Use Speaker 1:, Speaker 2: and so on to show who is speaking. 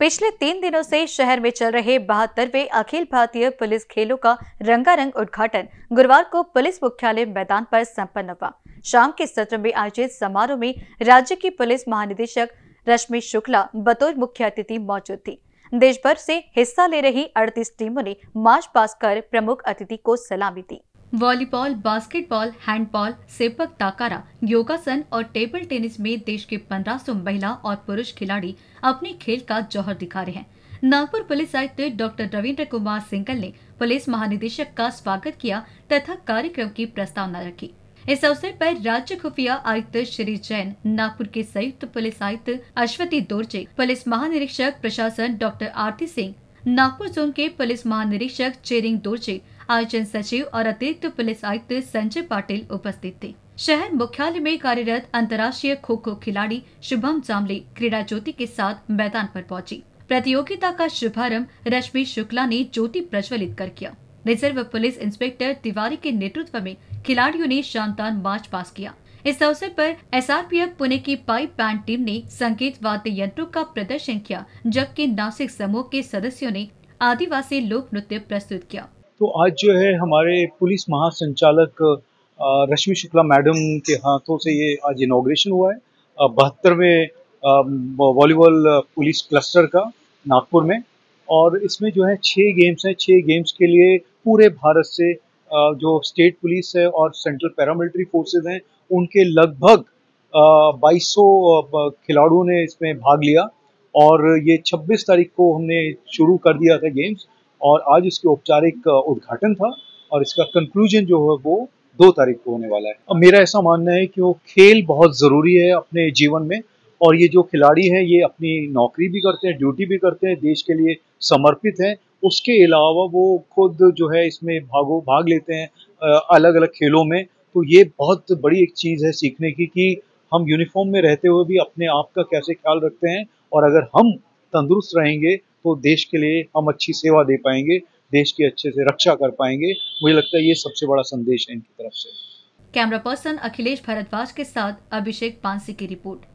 Speaker 1: पिछले तीन दिनों से शहर में चल रहे बहत्तरवे अखिल भारतीय पुलिस खेलों का रंगारंग उद्घाटन गुरुवार को पुलिस मुख्यालय मैदान पर संपन्न हुआ शाम के सत्र में आयोजित समारोह में राज्य की पुलिस महानिदेशक रश्मि शुक्ला बतौर मुख्य अतिथि मौजूद थी देश भर से हिस्सा ले रही अड़तीस टीमों ने मार्च पास कर प्रमुख अतिथि को सलामी दी volleyball basketball handball sepak takraw योगासन और टेबल टेनिस में देश के 1500 महिला और पुरुष खिलाड़ी अपने खेल का जौहर दिखा रहे हैं नागपुर पुलिस आयुक्त डॉक्टर रविन्द्र कुमार सिंगल ने पुलिस महानिदेशक का स्वागत किया तथा कार्यक्रम की प्रस्तावना रखी इस अवसर पर राज्य खुफिया आयुक्त श्री जैन नागपुर के संयुक्त पुलिस आयुक्त अश्वती दोरजे पुलिस महानिरीक्षक प्रशासन डॉक्टर आरती सिंह नागपुर जोन के पुलिस महानिरीक्षक चेरिंग दोर्जे आयोजन सचिव और अतिरिक्त पुलिस आयुक्त संजय पाटिल उपस्थित थे शहर मुख्यालय में कार्यरत अंतर्राष्ट्रीय खो खो खिलाड़ी शुभम जामले क्रीड़ा ज्योति के साथ मैदान पर पहुंची प्रतियोगिता का शुभारंभ रश्मि शुक्ला ने ज्योति प्रज्वलित कर किया रिजर्व पुलिस इंस्पेक्टर तिवारी के नेतृत्व में खिलाड़ियों ने शानदार मार्च पास किया इस अवसर पर एसआरपीएफ पुणे की पाइप बैंड टीम ने संगीत वाद्य यंत्रों का प्रदर्शन किया जबकि नासिक समूह के सदस्यों ने आदिवासी लोक नृत्य प्रस्तुत किया
Speaker 2: तो आज जो है हमारे पुलिस महासंचालक रश्मि शुक्ला मैडम के हाथों से ये आज इनोग्रेशन हुआ है बहत्तरवे वॉलीबॉल पुलिस क्लस्टर का नागपुर में और इसमें जो है छह गेम्स हैं छह गेम्स के लिए पूरे भारत से जो स्टेट पुलिस है और सेंट्रल पैरामिलिट्री फोर्सेज हैं उनके लगभग बाईस खिलाड़ियों ने इसमें भाग लिया और ये 26 तारीख को हमने शुरू कर दिया था गेम्स और आज इसके औपचारिक उद्घाटन था और इसका कंक्लूजन जो है वो दो तारीख को होने वाला है मेरा ऐसा मानना है कि वो खेल बहुत ज़रूरी है अपने जीवन में और ये जो खिलाड़ी हैं ये अपनी नौकरी भी करते हैं ड्यूटी भी करते हैं देश के लिए समर्पित हैं उसके अलावा वो खुद जो है इसमें भागो भाग लेते हैं अलग अलग खेलों में तो ये बहुत बड़ी एक चीज़ है सीखने की कि हम यूनिफॉर्म में रहते हुए भी अपने आप का कैसे ख्याल रखते हैं और अगर हम तंदुरुस्त रहेंगे तो देश के लिए हम अच्छी सेवा दे पाएंगे देश की अच्छे से रक्षा कर पाएंगे मुझे लगता है ये सबसे बड़ा संदेश है इनकी तरफ से
Speaker 1: कैमरा पर्सन अखिलेश भारद्वाज के साथ अभिषेक पांसी की रिपोर्ट